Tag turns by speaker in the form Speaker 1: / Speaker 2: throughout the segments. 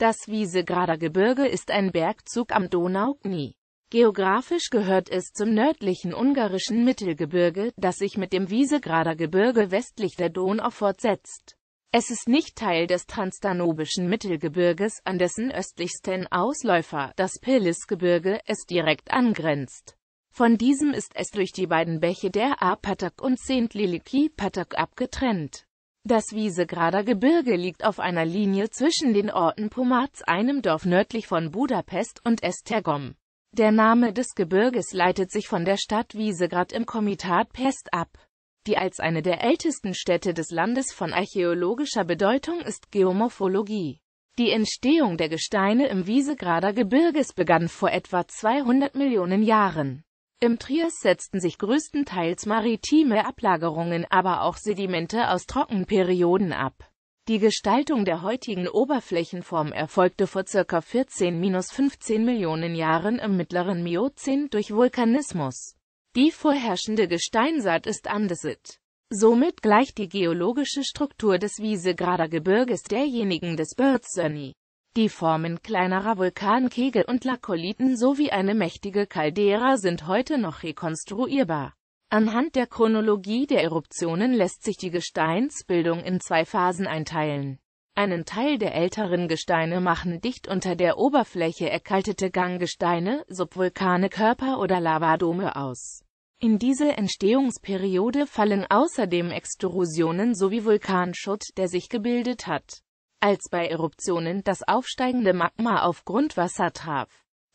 Speaker 1: Das Wiesegrader Gebirge ist ein Bergzug am Donau-Knie. Geografisch gehört es zum nördlichen ungarischen Mittelgebirge, das sich mit dem Wiesegrader Gebirge westlich der Donau fortsetzt. Es ist nicht Teil des transdanubischen Mittelgebirges, an dessen östlichsten Ausläufer, das Pilisgebirge, es direkt angrenzt. Von diesem ist es durch die beiden Bäche der A-Patak und Saint-Liliki-Patak abgetrennt. Das Wiesegrader Gebirge liegt auf einer Linie zwischen den Orten Pomarz, einem Dorf nördlich von Budapest, und Estergom. Der Name des Gebirges leitet sich von der Stadt Wiesegrad im Komitat Pest ab, die als eine der ältesten Städte des Landes von archäologischer Bedeutung ist Geomorphologie. Die Entstehung der Gesteine im Wiesegrader Gebirges begann vor etwa 200 Millionen Jahren. Im Trias setzten sich größtenteils maritime Ablagerungen, aber auch Sedimente aus Trockenperioden ab. Die Gestaltung der heutigen Oberflächenform erfolgte vor ca. 14-15 Millionen Jahren im mittleren Miozän durch Vulkanismus. Die vorherrschende Gesteinsart ist Andesit. Somit gleicht die geologische Struktur des Wiesegrader Gebirges derjenigen des Birdsöni. Die Formen kleinerer Vulkankegel und Lakoliten sowie eine mächtige Caldera sind heute noch rekonstruierbar. Anhand der Chronologie der Eruptionen lässt sich die Gesteinsbildung in zwei Phasen einteilen. Einen Teil der älteren Gesteine machen dicht unter der Oberfläche erkaltete Ganggesteine, Subvulkane, Körper oder Lavadome aus. In diese Entstehungsperiode fallen außerdem Extrusionen sowie Vulkanschutt, der sich gebildet hat als bei Eruptionen das aufsteigende Magma auf Grundwasser traf.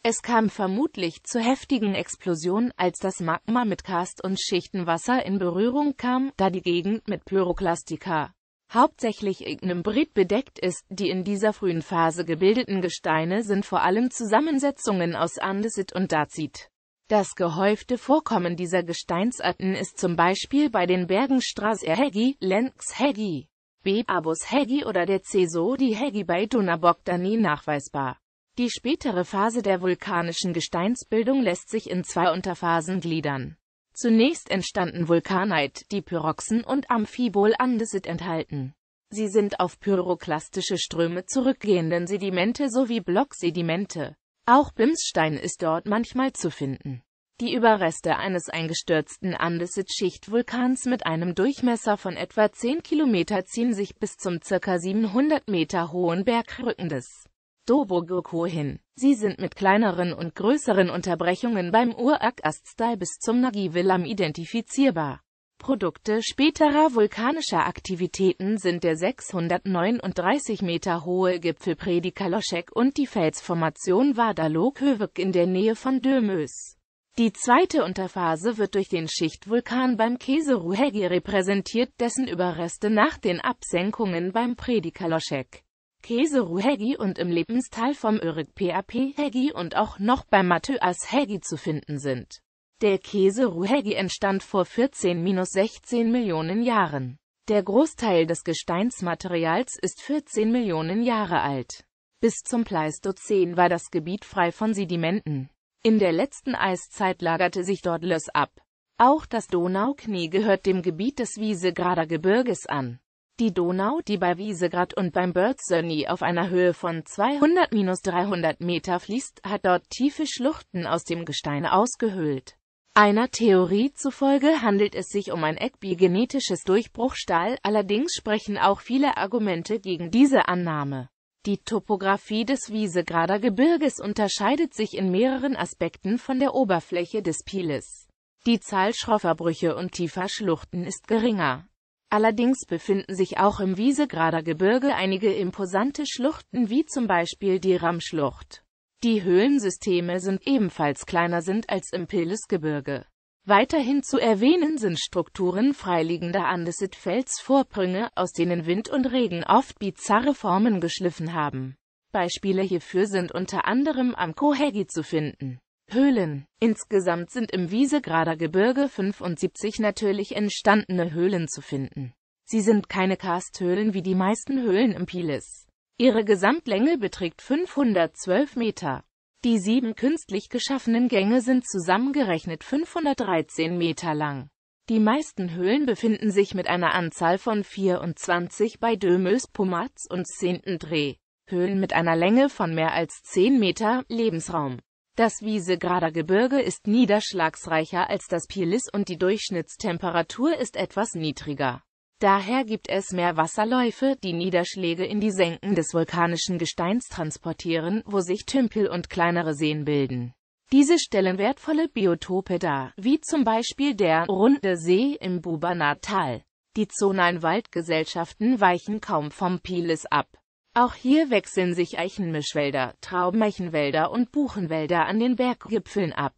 Speaker 1: Es kam vermutlich zu heftigen Explosionen, als das Magma mit Karst und Schichtenwasser in Berührung kam, da die Gegend mit Pyroklastika hauptsächlich Ignimbrit bedeckt ist. Die in dieser frühen Phase gebildeten Gesteine sind vor allem Zusammensetzungen aus Andesit und Dazit. Das gehäufte Vorkommen dieser Gesteinsarten ist zum Beispiel bei den Bergen Straße Hegi, Lenx Hegi. B. Abus Hegi oder der C. So die Hegi bei Dunabogdani nachweisbar. Die spätere Phase der vulkanischen Gesteinsbildung lässt sich in zwei Unterphasen gliedern. Zunächst entstanden Vulkanite, die Pyroxen und Amphibol-Andesit enthalten. Sie sind auf pyroklastische Ströme zurückgehenden Sedimente sowie Blocksedimente. Auch Bimsstein ist dort manchmal zu finden die Überreste eines eingestürzten Andesit-Schichtvulkans mit einem Durchmesser von etwa 10 Kilometer ziehen sich bis zum ca. 700 Meter hohen Bergrücken des Dobogoko hin. Sie sind mit kleineren und größeren Unterbrechungen beim Urak-Aststal bis zum Nagiwilam identifizierbar. Produkte späterer vulkanischer Aktivitäten sind der 639 Meter hohe Gipfel Predikaloschek und die Felsformation Wadalokövik in der Nähe von Dömös. Die zweite Unterphase wird durch den Schichtvulkan beim Keseruhegi repräsentiert, dessen Überreste nach den Absenkungen beim Predikaloschek, Keseruhegi und im Lebensteil vom PAP hegi und auch noch beim Mathyas-Hegi zu finden sind. Der Keseruhegi entstand vor 14-16 Millionen Jahren. Der Großteil des Gesteinsmaterials ist 14 Millionen Jahre alt. Bis zum Pleistozän war das Gebiet frei von Sedimenten. In der letzten Eiszeit lagerte sich dort Löss ab. Auch das Donauknie gehört dem Gebiet des Wiesegrader Gebirges an. Die Donau, die bei Wiesegrad und beim Börzöni auf einer Höhe von 200-300 Meter fließt, hat dort tiefe Schluchten aus dem Gestein ausgehöhlt. Einer Theorie zufolge handelt es sich um ein epigenetisches Durchbruchstahl, allerdings sprechen auch viele Argumente gegen diese Annahme. Die Topographie des Wiesegrader Gebirges unterscheidet sich in mehreren Aspekten von der Oberfläche des Pieles. Die Zahl schroffer Brüche und tiefer Schluchten ist geringer. Allerdings befinden sich auch im Wiesegrader Gebirge einige imposante Schluchten wie zum Beispiel die Rammschlucht. Die Höhlensysteme sind ebenfalls kleiner sind als im Pilesgebirge. Weiterhin zu erwähnen sind Strukturen freiliegender Andesitfels Vorsprünge, aus denen Wind und Regen oft bizarre Formen geschliffen haben. Beispiele hierfür sind unter anderem am Kohegi zu finden. Höhlen. Insgesamt sind im Wiesegrader Gebirge 75 natürlich entstandene Höhlen zu finden. Sie sind keine Karsthöhlen wie die meisten Höhlen im Pilis. Ihre Gesamtlänge beträgt 512 Meter. Die sieben künstlich geschaffenen Gänge sind zusammengerechnet 513 Meter lang. Die meisten Höhlen befinden sich mit einer Anzahl von 24 bei Dömös, Pomatz und Zehntendreh. Höhlen mit einer Länge von mehr als 10 Meter, Lebensraum. Das Wiesegrader Gebirge ist niederschlagsreicher als das Pilis und die Durchschnittstemperatur ist etwas niedriger. Daher gibt es mehr Wasserläufe, die Niederschläge in die Senken des vulkanischen Gesteins transportieren, wo sich Tümpel und kleinere Seen bilden. Diese stellen wertvolle Biotope dar, wie zum Beispiel der Runde See im Bubanatal. Die zonalen Waldgesellschaften weichen kaum vom Pilis ab. Auch hier wechseln sich Eichenmischwälder, Traubeichenwälder und Buchenwälder an den Berggipfeln ab.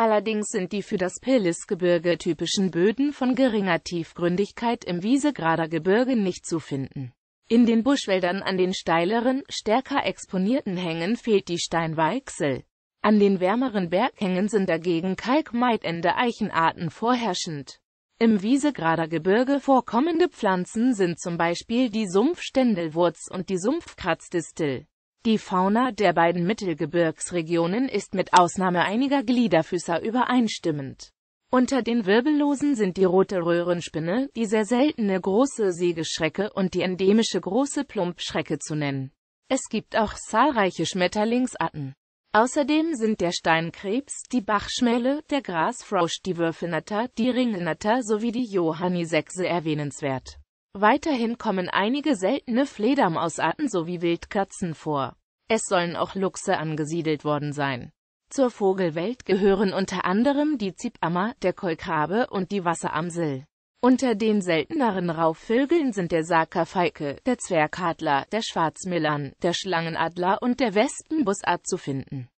Speaker 1: Allerdings sind die für das Pillisgebirge typischen Böden von geringer Tiefgründigkeit im Wiesegrader Gebirge nicht zu finden. In den Buschwäldern an den steileren, stärker exponierten Hängen fehlt die Steinweichsel. An den wärmeren Berghängen sind dagegen kalkmeidende Eichenarten vorherrschend. Im Wiesegrader Gebirge vorkommende Pflanzen sind zum Beispiel die Sumpfständelwurz und die Sumpfkratzdistel. Die Fauna der beiden Mittelgebirgsregionen ist mit Ausnahme einiger Gliederfüßer übereinstimmend. Unter den Wirbellosen sind die rote Röhrenspinne, die sehr seltene große Sägeschrecke und die endemische große Plumpschrecke zu nennen. Es gibt auch zahlreiche Schmetterlingsarten. Außerdem sind der Steinkrebs, die Bachschmäle, der Grasfrosch, die Würfelnatter, die Ringelnatter sowie die Johannisechse erwähnenswert. Weiterhin kommen einige seltene Fledermausarten sowie Wildkatzen vor. Es sollen auch Luchse angesiedelt worden sein. Zur Vogelwelt gehören unter anderem die Zipammer, der Kolkrabe und die Wasseramsel. Unter den selteneren Raubvögeln sind der saka der Zwergadler, der Schwarzmillern, der Schlangenadler und der Wespenbussart zu finden.